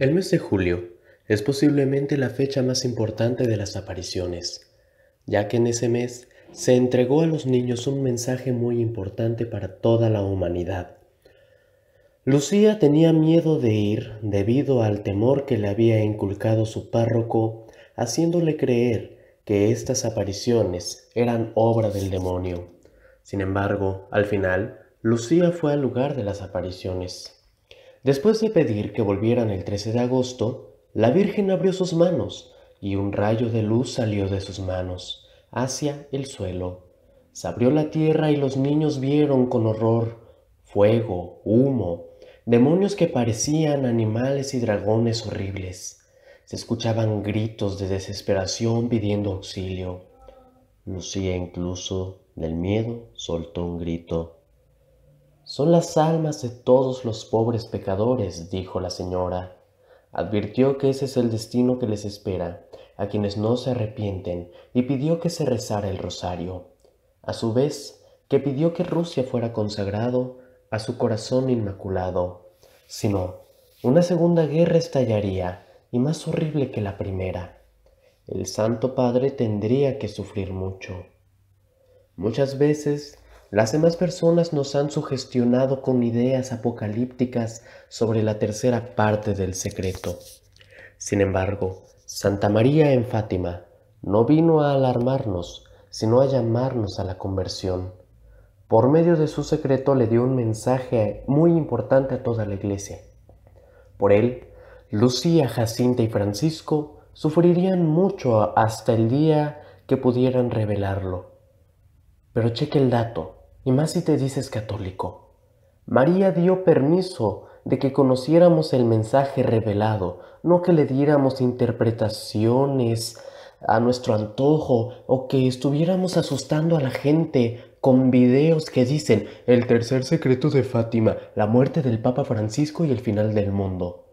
El mes de julio es posiblemente la fecha más importante de las apariciones, ya que en ese mes se entregó a los niños un mensaje muy importante para toda la humanidad. Lucía tenía miedo de ir debido al temor que le había inculcado su párroco, haciéndole creer que estas apariciones eran obra del demonio. Sin embargo, al final, Lucía fue al lugar de las apariciones. Después de pedir que volvieran el 13 de agosto, la Virgen abrió sus manos y un rayo de luz salió de sus manos hacia el suelo. Se abrió la tierra y los niños vieron con horror fuego, humo, demonios que parecían animales y dragones horribles. Se escuchaban gritos de desesperación pidiendo auxilio. Lucía incluso, del miedo, soltó un grito. Son las almas de todos los pobres pecadores, dijo la señora. Advirtió que ese es el destino que les espera, a quienes no se arrepienten, y pidió que se rezara el rosario. A su vez, que pidió que Rusia fuera consagrado a su corazón inmaculado. no, una segunda guerra estallaría, y más horrible que la primera. El Santo Padre tendría que sufrir mucho. Muchas veces las demás personas nos han sugestionado con ideas apocalípticas sobre la tercera parte del secreto. Sin embargo, Santa María en Fátima no vino a alarmarnos, sino a llamarnos a la conversión. Por medio de su secreto le dio un mensaje muy importante a toda la iglesia. Por él, Lucía, Jacinta y Francisco sufrirían mucho hasta el día que pudieran revelarlo. Pero cheque el dato y más si te dices católico. María dio permiso de que conociéramos el mensaje revelado, no que le diéramos interpretaciones a nuestro antojo o que estuviéramos asustando a la gente con videos que dicen el tercer secreto de Fátima, la muerte del Papa Francisco y el final del mundo.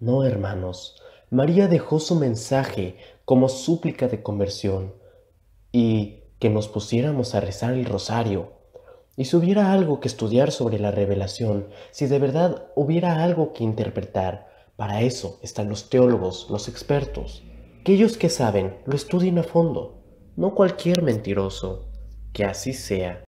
No, hermanos, María dejó su mensaje como súplica de conversión y que nos pusiéramos a rezar el rosario y si hubiera algo que estudiar sobre la revelación, si de verdad hubiera algo que interpretar, para eso están los teólogos, los expertos. Aquellos que saben lo estudien a fondo, no cualquier mentiroso. Que así sea.